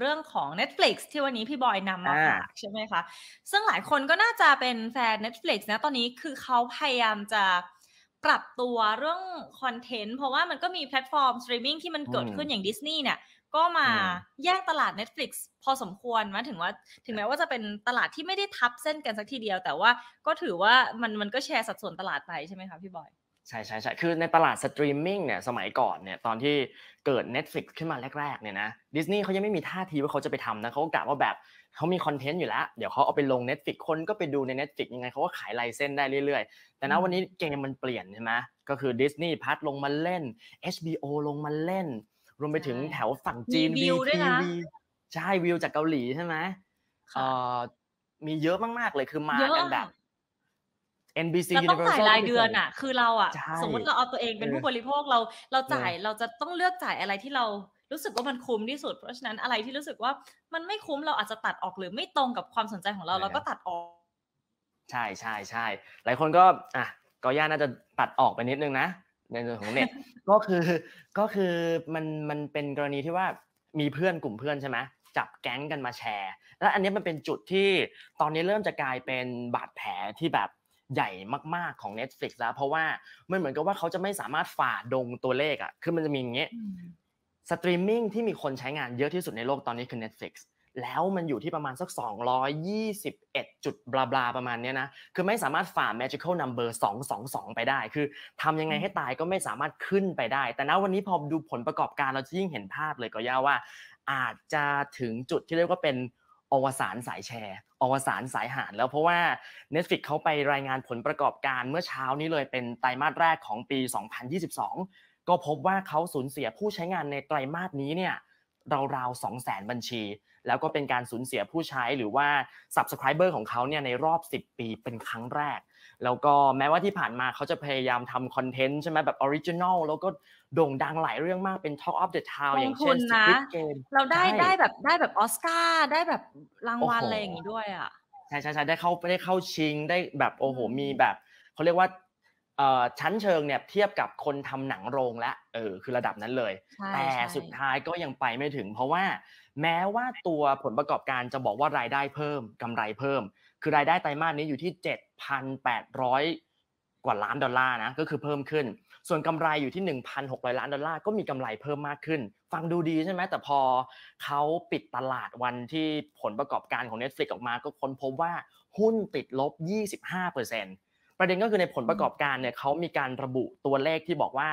เรื่องของ Netflix ที่วันนี้พี่บอยนำมาฝากใช่ไหมคะ ซึ่งหลายคนก็น่าจะเป็นแฟน Netflix นะตอนนี้คือเขาพยายามจะปรับตัวเรื่องคอนเทนต์ เพราะว่ามันก็มีแพลตฟอร์มสตรีมมิ่งที่มันเกิดขึ้นอย่างดิสนีย์เนี่ย ก็มาแย่งตลาด Netflix พอสมควรมาถึงว่าถึงแม้ว่าจะเป็นตลาดที่ไม่ได้ทับเส้นกันสักทีเดียว แต่ว่าก็ถือว่ามันมันก็แชร์สัดส่วนตลาดไปใช่ไหมคะพี่บอยใช่ใช่ใช่คือในตลาดสตรีมมิ่งเนี่ยสมัยก่อนเนี่ยตอนที่เกิด Netflix ขึ้นมาแรกๆเนี่ยนะดิสนีย์เขายังไม่มีท่าทีว่าเขาจะไปทำนะเขากะว่าแบบเขามีคอนเทนต์อยู่แล้ว เดี๋ยวเขาเอาไปลง Netflix คนก็ไปดูใน Netflix ยังไงเขาก็ขายลเยนสนได้เรื่อย ๆ แต่นะวันนี้เกมมันเปลี่ยนใช่ไหมก็คือ Disney พัดลงมาเล่น HBO ลงมาเล่น รวมไปถึงแถวฝั่งจีนวีทีใช่วิวจากเกาหลีใช่ไหมมีเยอะมากๆเลยคือมากันแบบ NBC เราต้องจ่ายรายเดือนอ่ะ คือเราอ่ะสมมติเราเอาตัวเองเป็นผู้บริโภคเรา เราจ่าย เราจะต้องเลือกจ่ายอะไรที่เรา รู้สึกว่ามันคุ้มที่สุด เพราะฉะนั้นอะไรที่รู้สึกว่า มันไม่คุ้มเราอาจจะตัดออกหรือไม่ตรงกับความสนใจของเราเราก็ตัดออก ใช่ใช่ใช่ หลายคนก็ อ่ะก็ย่า น่าจะตัดออกไปนิดนึงนะ ในส่วนของเน็ต ก็คือ ก็คือมัน มันเป็นกรณีที่ว่า มีเพื่อนกลุ่มเพื่อนใช่ไหมจับแก๊งกันมาแชร์ แล้วอันนี้มันเป็นจุดที่ ตอนนี้เริ่มจะกลายเป็นบาดแผลที่แบบใหญ่มากๆของ Netflix แล้วเพราะว่ามันเหมือนกับว่าเขาจะไม่สามารถฝ่าดงตัวเลขอ่ะคือมันจะมีอย่างเงี้ยสตรีมมิ่งที่มีคนใช้งานเยอะที่สุดในโลกตอนนี้คือ Netflix แล้วมันอยู่ที่ประมาณสัก221จุดบลาบลาประมาณเนี้ยนะคือไม่สามารถฝ่า magical number 222ไปได้คือทำยังไงให้ตายก็ไม่สามารถขึ้นไปได้ แต่ณวันนี้พอดูผลประกอบการเราจะยิ่งเห็นภาพเลยก็ย่าว่า อาจจะถึงจุดที่เรียกว่าเป็นอวสานสายแชร์อวสานสายหานแล้วเพราะว่า Netflix เขาไปรายงานผลประกอบการเมื่อเช้านี้เลยเป็นไตรมาสแรกของปี 2022 ก็พบว่าเขาสูญเสียผู้ใช้งานในไตรมาสนี้เนี่ยราวๆ2 0 0 0 0 บัญชี แล้วก็เป็นการสูญเสียผู้ใช้หรือว่า Subscriber ของเขาเนี่ยในรอบ 10 ปีเป็นครั้งแรกแล้วก็แม้ว่าที่ผ่านมาเขาจะพยายามทำคอนเทนต์ใช่ไหมแบบออริจินอลแล้วก็โด่งดังหลายเรื่องมากเป็น Talk of the Town อย่างเช่นส q u i d g a m เราได้ได้แบบได้แบบออสการ์ได้แบบรางวัลอะไรอย่างงี้ด้วยอ่ะใช่ใช่ใช่ได้เข้าได้เข้าชิงได้แบบโอ้โห มีแบบเขาเรียกว่าชั้นเชิงเนี่ยเทียบกับคนทำหนังโรงและเออคือระดับนั้นเลย แต่สุดท้ายก็ยังไปไม่ถึง เพราะว่า แม้ว่าตัวผลประกอบการจะบอกว่ารายได้เพิ่มกำไรเพิ่ม คือรายได้ไตรมาสนี้อยู่ที่7,800กว่าล้านดอลลาร์นะก็คือเพิ่มขึ้น ส่วนกำไรอยู่ที่ 1,600ล้านดอลลาร์ก็มีกำไรเพิ่มมากขึ้น ฟังดูดีใช่ไหมแต่พอเขาปิดตลาดวันที่ผลประกอบการของ Netflix ออกมา ก็ค้นพบว่าหุ้นติดลบ 25%เปอร์เซ็นตประเด็นก็คือในผลประกอบการเนี่ยเขามีการระบุตัวเลขที่บอกว่า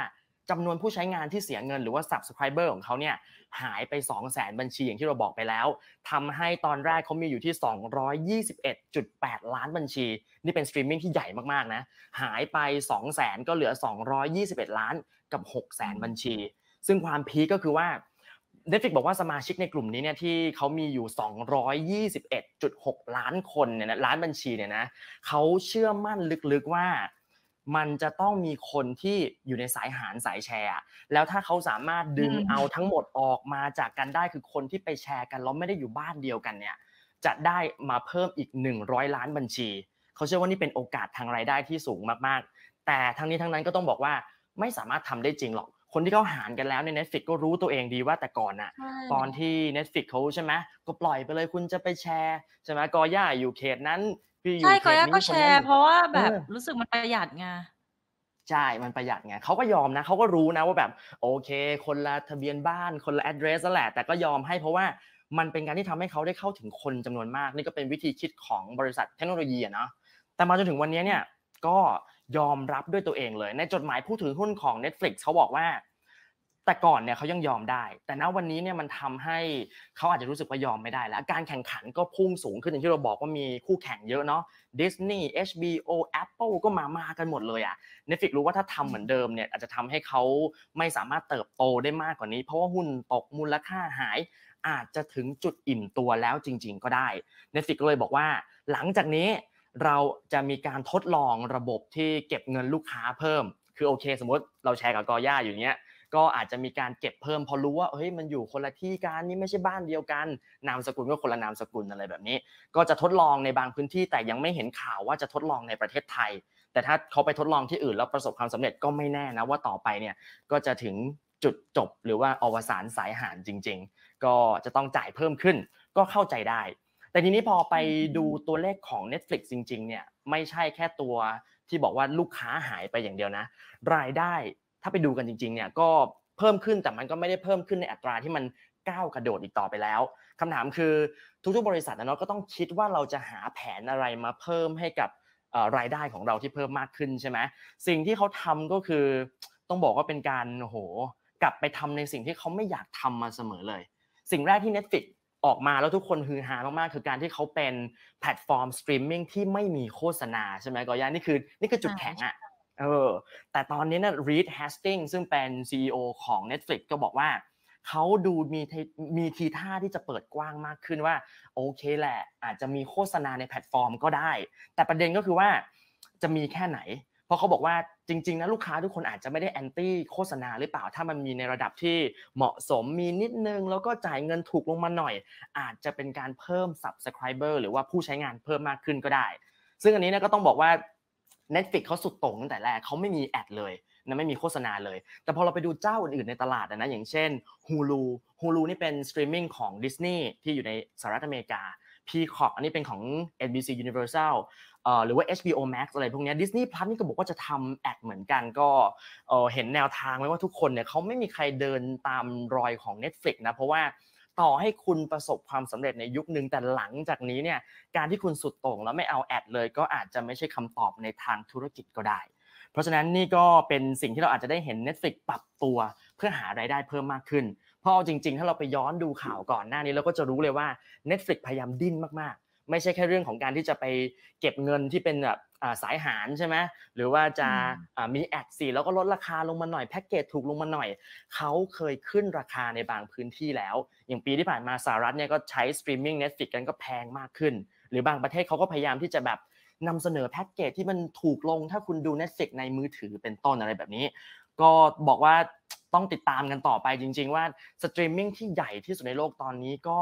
จำนวนผู้ใช้งานที่เสียเงิน หรือว่า subscriber ของเขาเนี่ยหายไป 2 0 0แสนบัญชีอย่างที่เราบอกไปแล้วทำให้ตอนแรกเขามีอยู่ที่ 221.8 ล้านบัญชีนี่เป็นสตรีมมิ่งที่ใหญ่มากๆนะหายไป 2 0 0แสนก็เหลือ 221 ล้านกับ6 0แสนบัญชี ซึ่งความพีก็คือว่าเดฟิกบอกว่าสมาชิกในกลุ่มนี้เนี่ยที่เขามีอยู่ 221.6 ล้านคนเนี่ยนะล้านบัญชีเนี่ยนะเขาเชื่อมั่นลึกๆว่า มันจะต้องมีคนที่อยู่ในสายหารสายแชร์แล้วถ้าเขาสามารถดึงเอาทั้งหมดออกมาจากกันได้คือคนที่ไปแชร์กันแล้วไม่ได้อยู่บ้านเดียวกันเนี่ยจะได้มาเพิ่มอีก 100 ล้านบัญชีเขาเชื่อว่านี่เป็นโอกาสทางรายได้ที่สูงมากๆ แต่ทั้งนี้ทั้งนั้นก็ต้องบอกว่าไม่สามารถทำได้จริงหรอกคนที่เขาหารกันแล้วใน n น t f l i x ก็รู้ตัวเองดีว่า แต่ก่อนอะตอนที่ Netflix เขาใช่ไหมก็ปล่อยไปเลยคุณจะไปแชร์ใช่ไหมกอย่าอยู่เขตนั้นพี่อยู่เขตนี้ใช่กอย่าก็แชร์ เพราะว่าแบบรู้สึกมันประหยัดไงใช่ มันประหยัดไงเขาก็ยอมนะเขาก็รู้นะว่าแบบโอเค คนละทะเบียนบ้านคนละแอดเดรสแหละแต่ก็ยอมให้ เพราะว่ามันเป็นการที่ทำให้เขาได้เข้าถึงคนจำนวนมาก นี่ก็เป็นวิธีคิดของบริษัทเทคโนโลยีเนาะแต่มาจนถึงวันนี้เนี่ยก็ยอมรับด้วยตัวเองเลย ในจดหมายผู้ถือหุ้นของ Netflix เขาบอกว่า แต่ก่อนเนี่ยเขายังยอมได้ แต่ณวันนี้เนี่ยมันทำให้เขาอาจจะรู้สึกว่ายอมไม่ได้แล้วการแข่งขันก็พุ่งสูงขึ้นอย่างที่เราบอกว่ามีคู่แข่งเยอะเนาะ Disney HBO Apple ก็มามากันหมดเลยอะ Netflix รู้ว่าถ้าทำเหมือนเดิมเนี่ยอาจจะทำให้เขาไม่สามารถเติบโตได้มากกว่านี้ เพราะว่าหุ้นตกมูลค่าหาย อาจจะถึงจุดอิ่มตัวแล้วจริง ๆ ก็ได้ Netflix เลยบอกว่า หลังจากนี้เราจะมีการทดลองระบบที่เก็บเงินลูกค้าเพิ่ม คือโอเค สมมติเราแชร์กับกอย่าอยู่เนี้ยก็อาจจะมีการเก็บเพิ่มพอรู้ว่าเฮ้ยมันอยู่คนละที่กันนี่ไม่ใช่บ้านเดียวกัน นามสกุลก็คนละนามสกุลอะไรแบบนี้ ก็จะทดลองในบางพื้นที่แต่ยังไม่เห็นข่าวว่าจะทดลองในประเทศไทย แต่ถ้าเขาไปทดลองที่อื่นแล้วประสบความสำเร็จก็ไม่แน่นะ ว่าต่อไปเนี่ยก็จะถึงจุดจบ หรือว่าอวสานสายหานจริงๆ ก็จะต้องจ่ายเพิ่มขึ้นก็เข้าใจได้แต่ทีนี้พอไปดูตัวเลขของ Netflix จริงๆ เนี่ยไม่ใช่แค่ตัวที่บอกว่าลูกค้าหายไปอย่างเดียวนะ รายได้ถ้าไปดูกันจริงๆ เนี่ยก็เพิ่มขึ้นแต่มันก็ไม่ได้เพิ่มขึ้นในอัตราที่มันก้าวกระโดดอีกต่อไปแล้ว คำถามคือทุกๆบริษัทนะเนาะก็ต้องคิดว่าเราจะหาแผนอะไรมาเพิ่มให้กับรายได้ของเราที่เพิ่มมากขึ้นใช่ไหมสิ่งที่เขาทำก็คือต้องบอกว่าเป็นการโหกลับไปทำในสิ่งที่เขาไม่อยากทำมาเสมอเลย สิ่งแรกที่ Netflix ออกมาแล้วทุกคนฮือฮามากๆคือการที่เขาเป็นแพลตฟอร์มสตรีมมิ่งที่ไม่มีโฆษณาใช่ไหมกอย่านี่คือ นี่คือจุดแข็งอะเออแต่ตอนนี้นะ่ะ Reed Hastings ซึ่งเป็น CEO ของ Netflix ก็บอกว่าเขาดูมีมีทีท่าที่จะเปิดกว้างมากขึ้นว่าโอเค แหละอาจจะมีโฆษณาในแพลตฟอร์มก็ได้ แต่ประเด็นก็คือว่า จะมีแค่ไหนราะเขาบอกว่าจริงๆนะลูกค้าทุกคนอาจจะไม่ได้แอนตี้โฆษณาหรือเปล่าถ้ามันมีในระดับที่เหมาะสมมีนิดนึง แล้วก็จ่ายเงินถูกลงมาหน่อย อาจจะเป็นการเพิ่ม subscriber หรือว่าผู้ใช้งานเพิ่มมากขึ้นก็ได้ ซึ่งอันนี้นะก็ต้องบอกว่า Netflix เขาสุดโต่งตั้งแต่แรกเขาไม่มีแอดเลยนะไม่มีโฆษณาเลย แต่พอเราไปดูเจ้าอื่นๆในตลาดนะอย่างเช่น Hulu Hulu นี่เป็นสตรีมมิ่งของ Disney ที่อยู่ในสหรัฐอเมริกา Peacock อันนี้เป็นของ NBC Universal หรือว่า HBO Max อะไรพวกนี้ Disney Plus นี่ก็บอกว่าจะทำแอดเหมือนกันก็เห็นแนวทางไหมว่าทุกคนเนี่ยเขาไม่มีใครเดินตามรอยของ Netflix นะเพราะว่าต่อให้คุณประสบความสำเร็จในยุคนึงแต่หลังจากนี้เนี่ยการที่คุณสุดโต่งแล้วไม่เอาแอดเลย ก็อาจจะไม่ใช่คำตอบในทางธุรกิจก็ได้ เพราะฉะนั้นนี่ก็เป็นสิ่งที่เราอาจจะได้เห็น Netflix ปรับตัวเพื่อหารายได้เพิ่มมากขึ้นเพราะจริง ๆ ถ้าเราไปย้อนดูข่าวก่อนหน้านี้เราก็จะรู้เลยว่า Netflix พยายามดิ้นมากๆไม่ใช่แค่เรื่องของการที่จะไปเก็บเงินที่เป็นแบบสายหารใช่ไหมหรือว่าจะมีแอดสีแล้วก็ลดราคาลงมาหน่อยแพ็กเกจถูกลงมาหน่อยเขาเคยขึ้นราคาในบางพื้นที่แล้ว อย่างปีที่ผ่านมาสหรัฐเนี่ยก็ใช้สตรีมมิ่งเน็ตฟิกกันก็แพงมากขึ้น หรือบางประเทศเขาก็พยายามที่จะแบบนำเสนอแพ็กเกจที่มันถูกลง ถ้าคุณดู Netflix ในมือถือเป็นต้นอะไรแบบนี้ ก็บอกว่าต้องติดตามกันต่อไปจริง ๆว่าสตรีมมิ่งที่ใหญ่ที่สุดในโลกตอนนี้ก็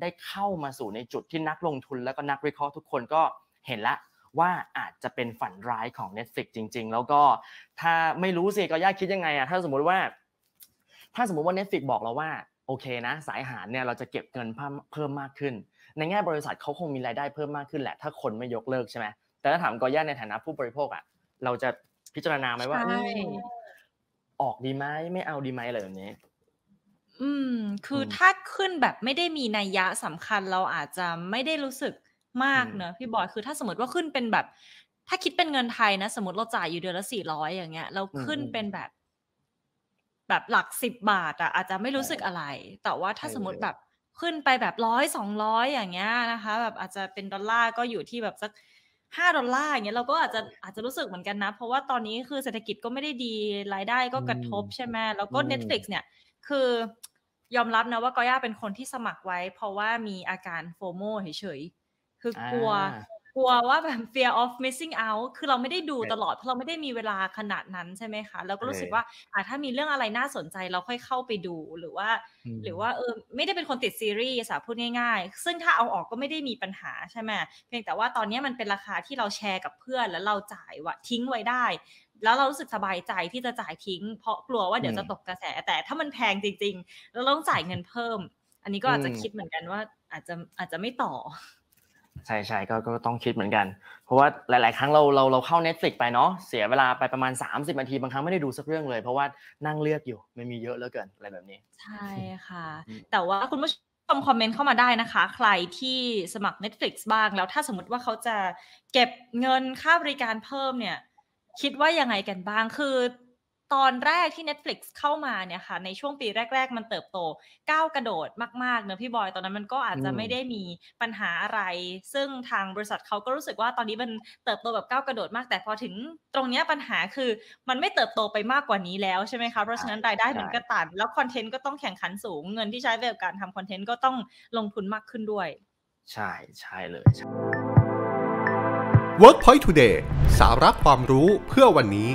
ได้เข้ามาสู่ในจุดที่นักลงทุนแล้วก็นักวิเคราะห์ทุกคนก็เห็นละ ว่าอาจจะเป็นฝันร้ายของ Netflix จริง ๆ แล้วก็ถ้าไม่รู้สิก็ยากคิดยังไงอะถ้าสมมติว่า ถ้าสมมติว่า Netflix บอกเราว่าโอเคนะสายหารเนี่ยเราจะเก็บเงินเพิ่มมากขึ้น ในแง่บริษัทเขาคงมีรายได้เพิ่มมากขึ้นแหละ ถ้าคนไม่ยกเลิกใช่ไหมแต่ถ้าถามกอย่าในฐานะผู้บริโภคอะเราจะพิจารณาไหมว่าออกดีไหมไม่เอาดีไหมอะไรแบบนี้อืม คืออถ้าขึ้นแบบไม่ได้มีนัยยะสำคัญเราอาจจะไม่ได้รู้สึกมากเนอะพี่บอยคือถ้าสมมติว่าขึ้นเป็นแบบถ้าคิดเป็นเงินไทยนะสมมติเราจ่ายอยู่เดือนละสี่ร้อยอย่างเงี้ยเราขึ้นเป็นแบบ แบบหลักสิบบาทอะอาจจะไม่รู้สึกอะไร แต่ว่าถ้าสมมติแบบขึ้นไปแบบร้อยสองร้อยอย่างเงี้ยนะคะแบบอาจจะเป็นดอลลาร์ก็อยู่ที่แบบสักห้าดอลลาร์อย่างเงี้ยเราก็อาจจะอาจจะรู้สึกเหมือนกันนะ เพราะว่าตอนนี้คือเศรษฐกิจก็ไม่ได้ดีรายได้ก็กระทบใช่ไหมแล้วก็เน็ตฟลิกเนี่ยคือยอมรับนะว่าก้อย่าเป็นคนที่สมัครไว้เพราะว่ามีอาการโฟโมเฉยๆ คือกลัว กลัวว่าแบบ fear of missing out คือเราไม่ได้ดูตลอดเพราะเราไม่ได้มีเวลาขนาดนั้นใช่ไหมคะเราก็รู้สึกว่าอาถ้ามีเรื่องอะไรน่าสนใจเราค่อยเข้าไปดูหรือว่า หรือว่าเออไม่ได้เป็นคนติดซีรีส์สาพูดง่ายๆ ซึ่งถ้าเอาออกก็ไม่ได้มีปัญหาใช่ไหมเพียงแต่ว่าตอนนี้มันเป็นราคาที่เราแชร์กับเพื่อนแล้วเราจ่ายว่าทิ้งไว้ได้แล้วเรารู้สึกสบายใจที่จะจ่ายทิ้ง เพราะกลัวว่าเดี๋ยวจะตกกระแสแต่ถ้ามันแพงจริง ๆ แล้วต้องจ่ายเงินเพิ่ม อันนี้ก็อาจจะคิดเหมือนกันว่าอาจจะอาจจะไม่ต่อ ใช่ใช่ก็ต้องคิดเหมือนกันเพราะว่าหลายๆ ครั้งเราเราเราเข้า Netflix ไปเนาะเสียเวลาไปประมาณ 30นาทีบางครั้งไม่ได้ดูสักเรื่องเลย เพราะว่านั่งเลือกอยู่มันมีเยอะเหลือเกินอะไรแบบนี้ใช่ค่ะ แต่ว่าคุณผู้ชมคอมเมนต์เข้ามาได้นะคะ ใครที่สมัคร Netflix บ้างแล้วถ้าสมมติว่าเขาจะเก็บเงินค่าบริการเพิ่มเนี่ยคิดว่ายังไงกันบ้าง คือตอนแรกที่ Netflix เข้ามาเนี่ยค่ะ ในช่วงปีแรก ๆ มันเติบโตก้าวกระโดดมากๆเนอะพี่บอยตอนนั้นมันก็อาจจะไม่ได้มีปัญหาอะไร ซึ่งทางบริษัทเขาก็รู้สึกว่าตอนนี้มันเติบโตแบบก้าวกระโดดมาก แต่พอถึงตรงนี้ปัญหาคือมันไม่เติบโตไปมากกว่านี้แล้วใช่ไหมคะ เพราะฉะนั้นรายได้มันก็ตัน แล้วคอนเทนต์ก็ต้องแข่งขันสูง เงินที่ใช้ในการทำคอนเทนต์ก็ต้องลงทุนมากขึ้นด้วย ใช่ใช่เลยใช่ Workpoint Today สาระความรู้เพื่อวันนี้